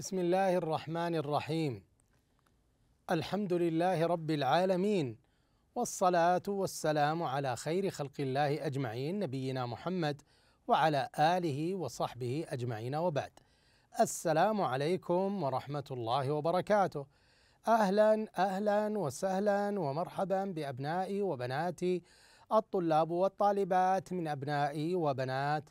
بسم الله الرحمن الرحيم الحمد لله رب العالمين والصلاه والسلام على خير خلق الله اجمعين نبينا محمد وعلى اله وصحبه اجمعين وبعد السلام عليكم ورحمه الله وبركاته اهلا اهلا وسهلا ومرحبا بابنائي وبناتي الطلاب والطالبات من ابنائي وبنات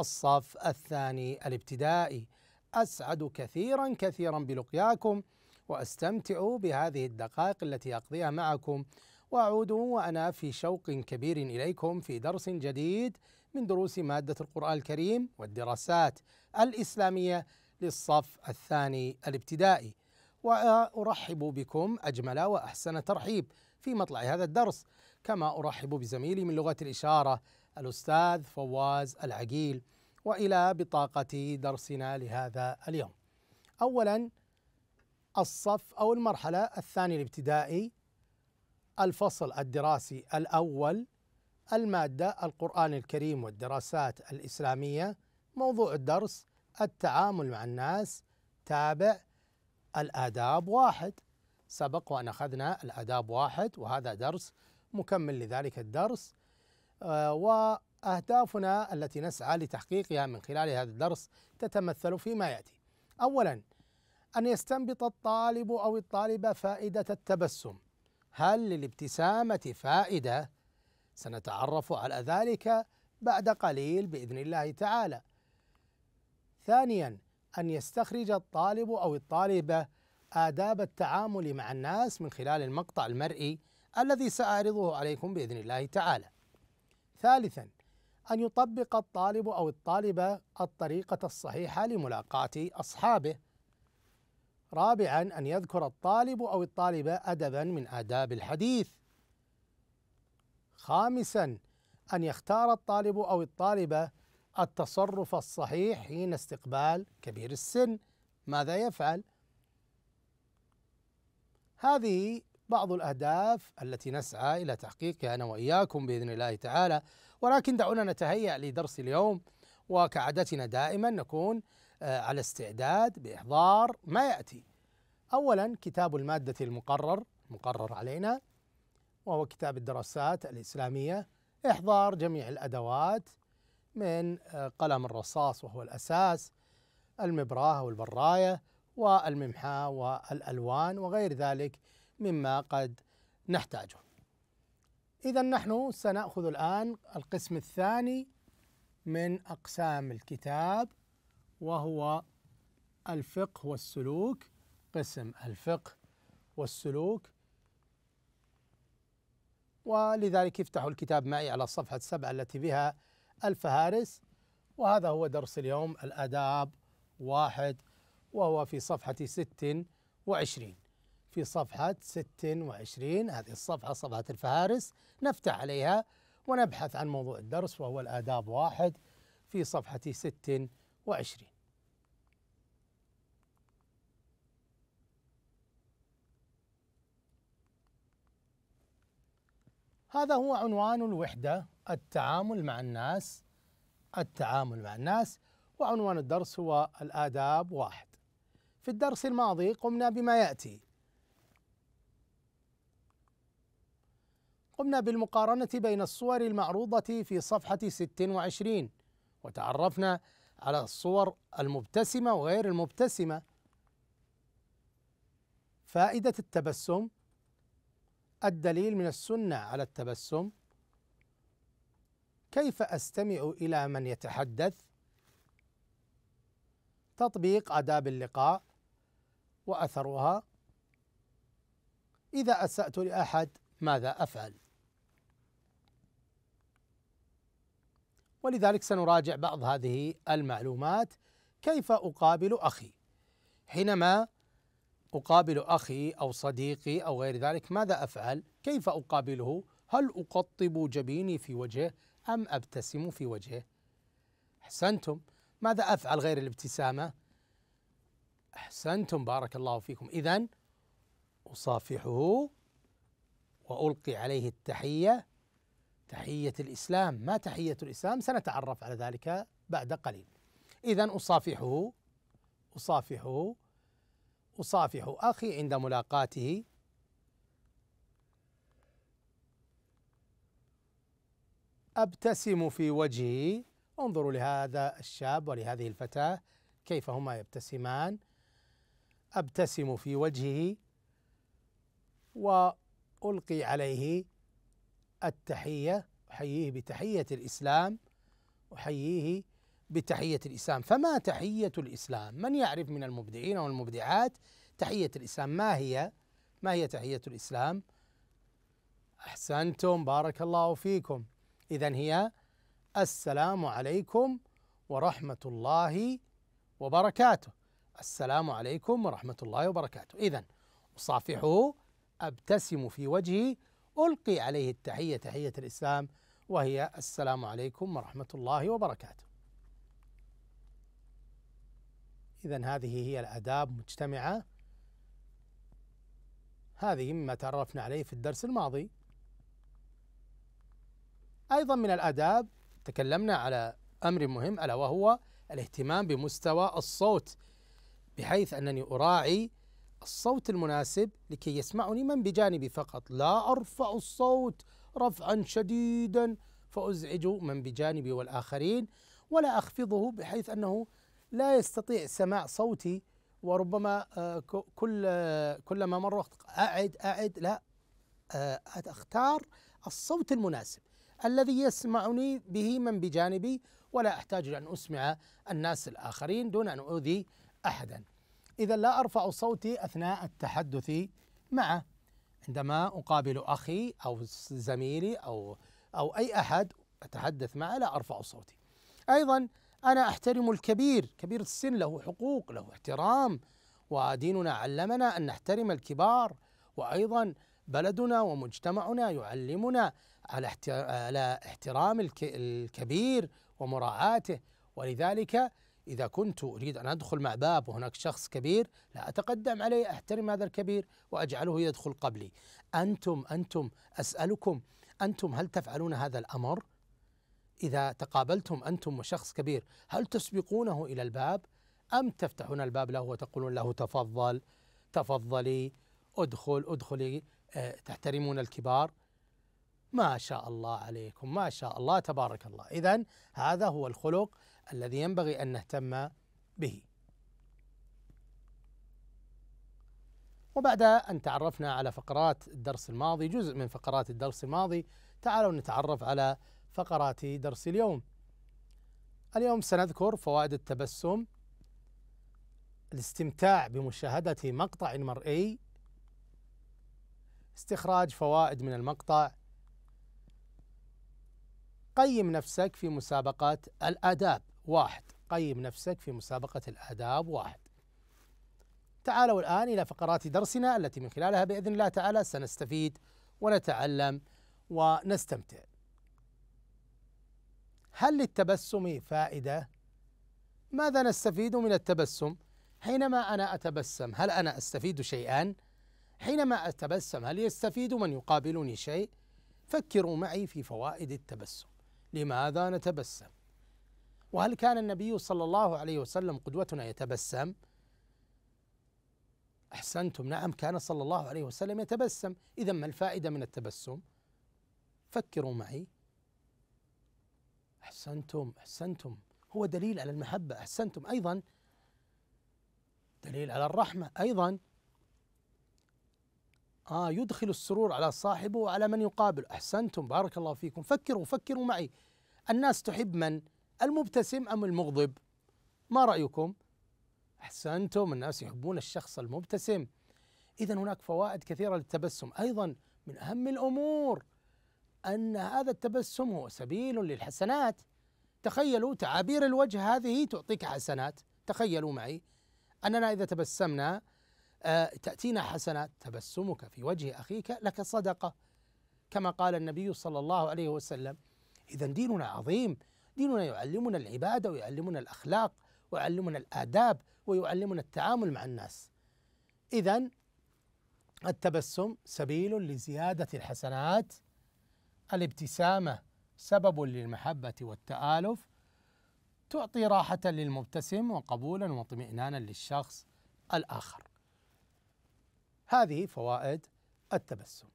الصف الثاني الابتدائي أسعد كثيرا كثيرا بلقياكم واستمتع بهذه الدقائق التي اقضيها معكم واعود وانا في شوق كبير اليكم في درس جديد من دروس ماده القران الكريم والدراسات الاسلاميه للصف الثاني الابتدائي وارحب بكم اجمل واحسن ترحيب في مطلع هذا الدرس كما ارحب بزميلي من لغه الاشاره الاستاذ فواز العقيل والى بطاقه درسنا لهذا اليوم. اولا الصف او المرحله الثاني الابتدائي الفصل الدراسي الاول الماده القران الكريم والدراسات الاسلاميه موضوع الدرس التعامل مع الناس تابع الاداب واحد سبق وان اخذنا الاداب واحد وهذا درس مكمل لذلك الدرس آه أهدافنا التي نسعى لتحقيقها من خلال هذا الدرس تتمثل فيما يأتي أولا أن يستنبط الطالب أو الطالبة فائدة التبسم هل للابتسامة فائدة؟ سنتعرف على ذلك بعد قليل بإذن الله تعالى ثانيا أن يستخرج الطالب أو الطالبة آداب التعامل مع الناس من خلال المقطع المرئي الذي سأعرضه عليكم بإذن الله تعالى ثالثا أن يطبق الطالب أو الطالبة الطريقة الصحيحة لملاقاة أصحابه. رابعا أن يذكر الطالب أو الطالبة أدبا من آداب الحديث. خامسا أن يختار الطالب أو الطالبة التصرف الصحيح حين استقبال كبير السن ماذا يفعل؟ هذه بعض الأهداف التي نسعى إلى تحقيقها أنا وإياكم بإذن الله تعالى ولكن دعونا نتهيأ لدرس اليوم وكعادتنا دائما نكون آه، على استعداد بإحضار ما يأتي أولا كتاب المادة المقرر مقرر علينا وهو كتاب الدراسات الإسلامية إحضار جميع الأدوات من آه، قلم الرصاص وهو الأساس المبراة والبراية والممحاة والألوان وغير ذلك مما قد نحتاجه إذا نحن سنأخذ الآن القسم الثاني من أقسام الكتاب وهو الفقه والسلوك قسم الفقه والسلوك ولذلك افتحوا الكتاب معي على الصفحة السبعة التي بها الفهارس وهذا هو درس اليوم الآداب واحد وهو في صفحة ست وعشرين في صفحة 26 هذه الصفحة صفحة الفهارس نفتح عليها ونبحث عن موضوع الدرس وهو الآداب واحد في صفحة 26 هذا هو عنوان الوحدة التعامل مع الناس التعامل مع الناس وعنوان الدرس هو الآداب واحد في الدرس الماضي قمنا بما يأتي قمنا بالمقارنة بين الصور المعروضة في صفحة 26 وتعرفنا على الصور المبتسمة وغير المبتسمة فائدة التبسم الدليل من السنة على التبسم كيف أستمع إلى من يتحدث تطبيق آداب اللقاء وأثرها إذا أسأت لأحد ماذا أفعل ولذلك سنراجع بعض هذه المعلومات كيف اقابل اخي حينما اقابل اخي او صديقي او غير ذلك ماذا افعل كيف اقابله هل اقطب جبيني في وجهه ام ابتسم في وجهه احسنتم ماذا افعل غير الابتسامه احسنتم بارك الله فيكم اذا اصافحه والقي عليه التحيه تحية الإسلام ما تحية الإسلام سنتعرف على ذلك بعد قليل إذا أصافحه أصافحه أصافح أخي عند ملاقاته أبتسم في وجهه انظروا لهذا الشاب ولهذه الفتاة كيف هما يبتسمان أبتسم في وجهه وألقي عليه التحية أحييه بتحية الإسلام أحييه بتحية الإسلام فما تحية الإسلام من يعرف من المبدعين والمبدعات تحية الإسلام ما هي ما هي تحية الإسلام أحسنتم بارك الله فيكم إذا هي السلام عليكم ورحمة الله وبركاته السلام عليكم ورحمة الله وبركاته إذا أصافحه أبتسم في وجهه ألقي عليه التحية تحية الإسلام وهي السلام عليكم ورحمة الله وبركاته. إذا هذه هي الآداب مجتمعة هذه مما تعرفنا عليه في الدرس الماضي. أيضا من الآداب تكلمنا على أمر مهم ألا وهو الاهتمام بمستوى الصوت بحيث أنني أراعي الصوت المناسب لكي يسمعني من بجانبي فقط لا أرفع الصوت رفعا شديدا فأزعج من بجانبي والآخرين ولا أخفضه بحيث أنه لا يستطيع سماع صوتي وربما آه، كل آه، كلما مر وقت أعد أعد لا آه، أختار الصوت المناسب الذي يسمعني به من بجانبي ولا أحتاج أن أسمع الناس الآخرين دون أن أؤذي أحدا إذا لا أرفع صوتي أثناء التحدث معه عندما أقابل أخي أو زميلي أو أو أي أحد أتحدث معه لا أرفع صوتي أيضا أنا أحترم الكبير كبير السن له حقوق له احترام وديننا علمنا أن نحترم الكبار وأيضا بلدنا ومجتمعنا يعلمنا على احترام الكبير ومراعاته ولذلك إذا كنت أريد أن أدخل مع باب وهناك شخص كبير لا أتقدم عليه أحترم هذا الكبير وأجعله يدخل قبلي أنتم أنتم أسألكم أنتم هل تفعلون هذا الأمر؟ إذا تقابلتم أنتم وشخص كبير هل تسبقونه إلى الباب أم تفتحون الباب له وتقولون له تفضل تفضلي ادخل ادخلي آه، تحترمون الكبار ما شاء الله عليكم ما شاء الله تبارك الله إذا هذا هو الخلق الذي ينبغي أن نهتم به وبعد أن تعرفنا على فقرات الدرس الماضي جزء من فقرات الدرس الماضي تعالوا نتعرف على فقرات درس اليوم اليوم سنذكر فوائد التبسم الاستمتاع بمشاهدة مقطع مرئي استخراج فوائد من المقطع قيم نفسك في مسابقة الآداب واحد قيم نفسك في مسابقة الآداب واحد تعالوا الآن إلى فقرات درسنا التي من خلالها بإذن الله تعالى سنستفيد ونتعلم ونستمتع هل للتبسم فائدة؟ ماذا نستفيد من التبسم؟ حينما أنا أتبسم هل أنا أستفيد شيئا؟ حينما أتبسم هل يستفيد من يقابلني شيء؟ فكروا معي في فوائد التبسم لماذا نتبسم؟ وهل كان النبي صلى الله عليه وسلم قدوتنا يتبسم احسنتم نعم كان صلى الله عليه وسلم يتبسم اذا ما الفائده من التبسم فكروا معي احسنتم احسنتم هو دليل على المحبه احسنتم ايضا دليل على الرحمه ايضا آه يدخل السرور على صاحبه وعلى من يقابل أحسنتم بارك الله فيكم فكروا فكروا معي الناس تحب من المبتسم أم المغضب ما رأيكم أحسنتم الناس يحبون الشخص المبتسم إذا هناك فوائد كثيرة للتبسم أيضا من أهم الأمور أن هذا التبسم هو سبيل للحسنات تخيلوا تعابير الوجه هذه تعطيك حسنات تخيلوا معي أننا إذا تبسمنا آه، تأتينا حسنات تبسمك في وجه أخيك لك صدقة كما قال النبي صلى الله عليه وسلم إذا ديننا عظيم ديننا يعلمنا العبادة ويعلمنا الأخلاق ويعلمنا الآداب ويعلمنا التعامل مع الناس إذا التبسم سبيل لزيادة الحسنات الابتسامة سبب للمحبة والتآلف تعطي راحة للمبتسم وقبولا واطمئنانا للشخص الآخر هذه فوائد التبسم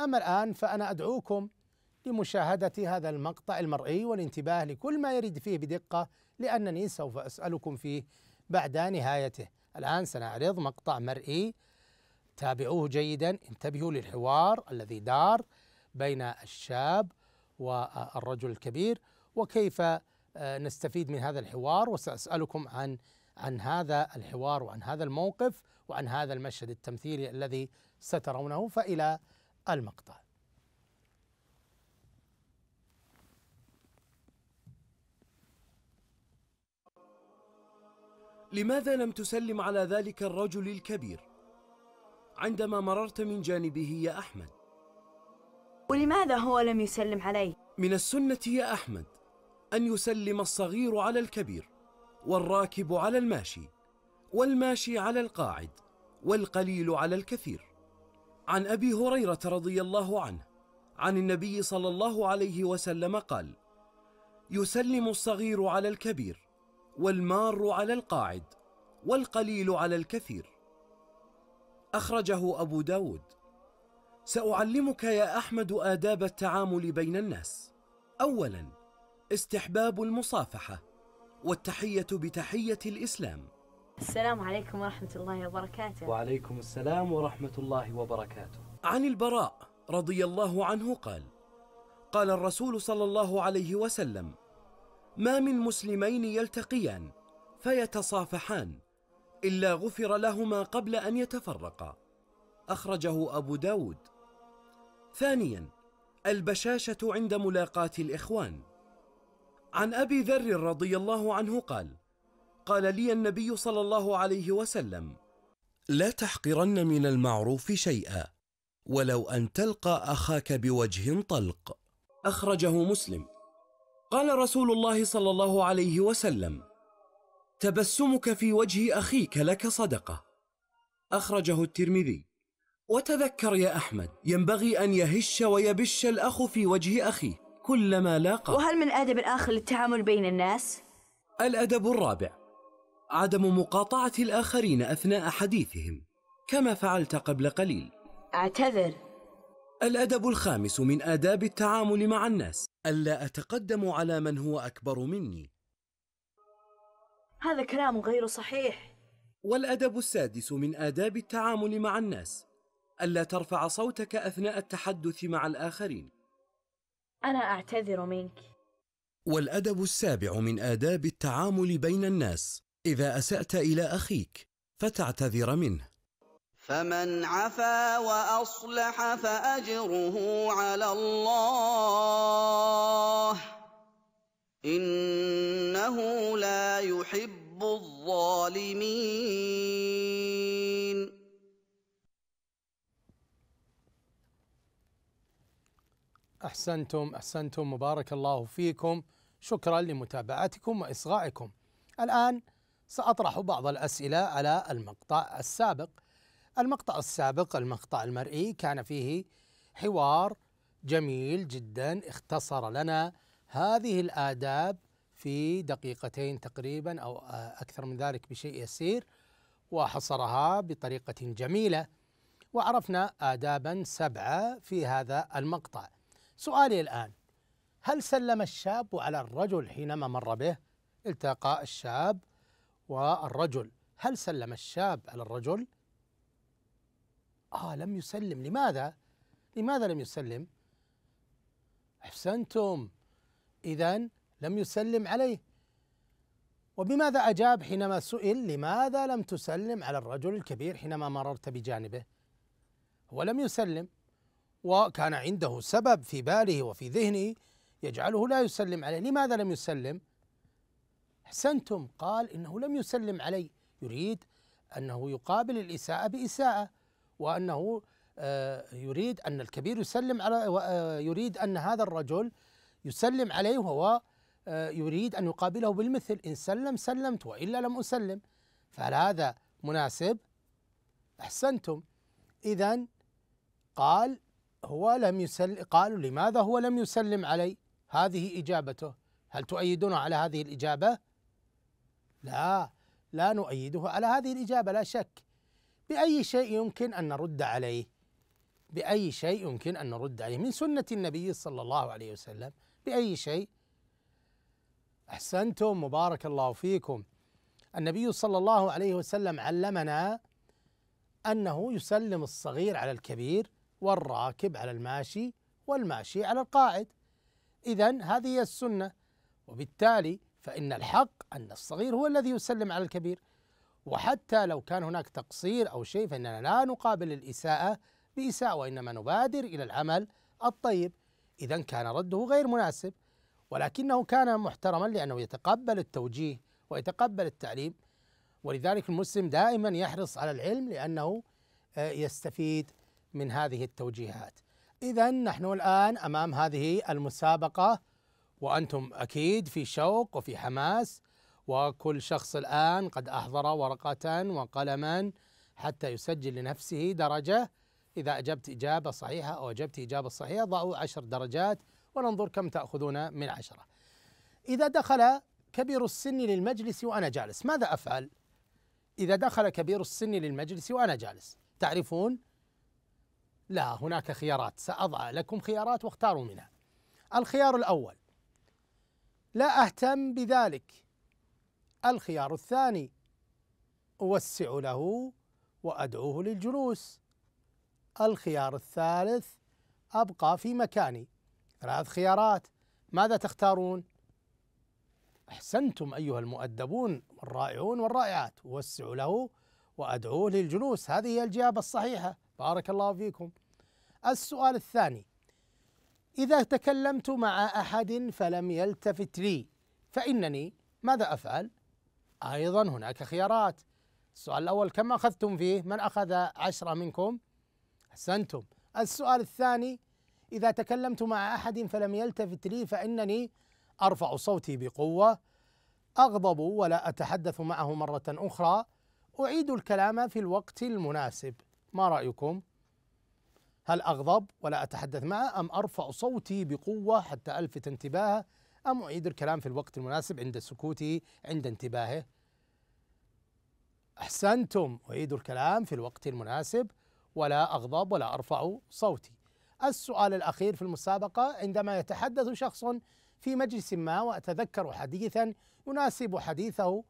أما الآن فأنا أدعوكم لمشاهدة هذا المقطع المرئي والانتباه لكل ما يرد فيه بدقة لأنني سوف أسألكم فيه بعد نهايته الآن سنعرض مقطع مرئي تابعوه جيدا انتبهوا للحوار الذي دار بين الشاب والرجل الكبير وكيف آه، نستفيد من هذا الحوار وسأسألكم عن عن هذا الحوار وعن هذا الموقف وعن هذا المشهد التمثيلي الذي سترونه فإلى المقطع لماذا لم تسلم على ذلك الرجل الكبير عندما مررت من جانبه يا أحمد؟ ولماذا هو لم يسلم علي؟ من السنة يا أحمد أن يسلم الصغير على الكبير والراكب على الماشي والماشي على القاعد والقليل على الكثير عن أبي هريرة رضي الله عنه عن النبي صلى الله عليه وسلم قال يسلم الصغير على الكبير والمار على القاعد والقليل على الكثير أخرجه أبو داود سأعلمك يا أحمد آداب التعامل بين الناس أولا استحباب المصافحة والتحية بتحية الإسلام السلام عليكم ورحمة الله وبركاته وعليكم السلام ورحمة الله وبركاته عن البراء رضي الله عنه قال قال الرسول صلى الله عليه وسلم ما من مسلمين يلتقيان فيتصافحان إلا غفر لهما قبل أن يتفرقا أخرجه أبو داود ثانيا البشاشة عند ملاقاة الإخوان عن أبي ذر رضي الله عنه قال قال لي النبي صلى الله عليه وسلم لا تحقرن من المعروف شيئا ولو أن تلقى أخاك بوجه طلق أخرجه مسلم قال رسول الله صلى الله عليه وسلم تبسمك في وجه اخيك لك صدقه اخرجه الترمذي وتذكر يا احمد ينبغي ان يهش ويبش الاخ في وجه اخيه كلما لاقى وهل من ادب الاخ للتعامل بين الناس الادب الرابع عدم مقاطعه الاخرين اثناء حديثهم كما فعلت قبل قليل اعتذر الأدب الخامس من آداب التعامل مع الناس ألا أتقدم على من هو أكبر مني هذا كلام غير صحيح والأدب السادس من آداب التعامل مع الناس ألا ترفع صوتك أثناء التحدث مع الآخرين أنا أعتذر منك والأدب السابع من آداب التعامل بين الناس إذا أسأت إلى أخيك فتعتذر منه فمن عفا واصلح فاجره على الله انه لا يحب الظالمين احسنتم احسنتم وبارك الله فيكم شكرا لمتابعتكم واصغائكم الان ساطرح بعض الاسئله على المقطع السابق المقطع السابق المقطع المرئي كان فيه حوار جميل جدا اختصر لنا هذه الآداب في دقيقتين تقريبا أو أكثر من ذلك بشيء يسير وحصرها بطريقة جميلة وعرفنا آدابا سبعة في هذا المقطع سؤالي الآن هل سلم الشاب على الرجل حينما مر به التقى الشاب والرجل هل سلم الشاب على الرجل آه لم يسلم لماذا؟ لماذا لم يسلم؟ أحسنتم إذا لم يسلم عليه وبماذا أجاب حينما سئل لماذا لم تسلم على الرجل الكبير حينما مررت بجانبه هو لم يسلم وكان عنده سبب في باله وفي ذهنه يجعله لا يسلم عليه لماذا لم يسلم أحسنتم قال إنه لم يسلم علي يريد أنه يقابل الإساءة بإساءة وأنه آه، يريد أن الكبير يسلم على آه، يريد أن هذا الرجل يسلم عليه وهو آه، يريد أن يقابله بالمثل إن سلم سلمت وإلا لم أسلم فهل هذا مناسب؟ أحسنتم إذا قال هو لم يسلم قالوا لماذا هو لم يسلم علي؟ هذه إجابته هل تؤيدون على هذه الإجابة؟ لا لا نؤيده على هذه الإجابة لا شك بأي شيء يمكن أن نرد عليه بأي شيء يمكن أن نرد عليه من سنة النبي صلى الله عليه وسلم بأي شيء أحسنتم مبارك الله فيكم النبي صلى الله عليه وسلم علمنا أنه يسلم الصغير على الكبير والراكب على الماشي والماشي على القاعد إذا هذه السنة وبالتالي فإن الحق أن الصغير هو الذي يسلم على الكبير وحتى لو كان هناك تقصير أو شيء فإننا لا نقابل الإساءة بإساءة وإنما نبادر إلى العمل الطيب إذا كان رده غير مناسب ولكنه كان محترما لأنه يتقبل التوجيه ويتقبل التعليم ولذلك المسلم دائما يحرص على العلم لأنه آه، يستفيد من هذه التوجيهات إذا نحن الآن أمام هذه المسابقة وأنتم أكيد في شوق وفي حماس وكل شخص الآن قد أحضر ورقة وقلما حتى يسجل لنفسه درجة إذا أجبت إجابة صحيحة أو أجبت إجابة صحيحة ضعوا عشر درجات وننظر كم تأخذون من عشرة إذا دخل كبير السن للمجلس وأنا جالس ماذا أفعل؟ إذا دخل كبير السن للمجلس وأنا جالس تعرفون لا هناك خيارات سأضع لكم خيارات واختاروا منها الخيار الأول لا أهتم بذلك الخيار الثاني أوسع له وأدعوه للجلوس الخيار الثالث أبقى في مكاني ثلاث خيارات ماذا تختارون؟ أحسنتم أيها المؤدبون والرائعون والرائعات وسعوا له وأدعوه للجلوس هذه هي الجواب الصحيحة بارك الله فيكم السؤال الثاني إذا تكلمت مع أحد فلم يلتفت لي فإنني ماذا أفعل؟ أيضا هناك خيارات السؤال الأول كم أخذتم فيه من أخذ عشرة منكم أحسنتم السؤال الثاني إذا تكلمت مع أحد فلم يلتفت لي فإنني أرفع صوتي بقوة أغضب ولا أتحدث معه مرة أخرى أعيد الكلام في الوقت المناسب ما رأيكم؟ هل أغضب ولا أتحدث معه أم أرفع صوتي بقوة حتى ألفت انتباهه أم أعيد الكلام في الوقت المناسب عند سكوتي عند انتباهه أحسنتم أعيد الكلام في الوقت المناسب ولا أغضب ولا أرفع صوتي السؤال الأخير في المسابقة عندما يتحدث شخص في مجلس ما وأتذكر حديثا يناسب حديثه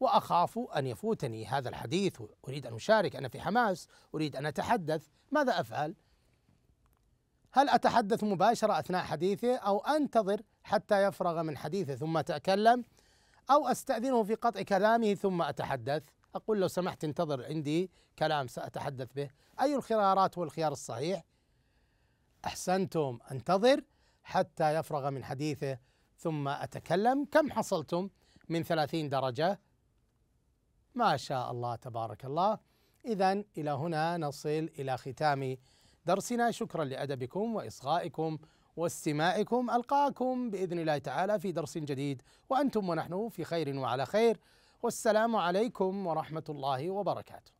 وأخاف أن يفوتني هذا الحديث أريد أن أشارك أنا في حماس أريد أن أتحدث ماذا أفعل؟ هل أتحدث مباشرة أثناء حديثه أو أنتظر حتى يفرغ من حديثه ثم أتكلم أو أستأذنه في قطع كلامه ثم أتحدث أقول لو سمحت انتظر عندي كلام سأتحدث به أي الخيارات هو الخيار الصحيح أحسنتم أنتظر حتى يفرغ من حديثه ثم أتكلم كم حصلتم من ثلاثين درجة ما شاء الله تبارك الله إذا إلى هنا نصل إلى ختام درسنا شكرا لأدبكم وإصغائكم واستماعكم ألقاكم بإذن الله تعالى في درس جديد وأنتم ونحن في خير وعلى خير والسلام عليكم ورحمة الله وبركاته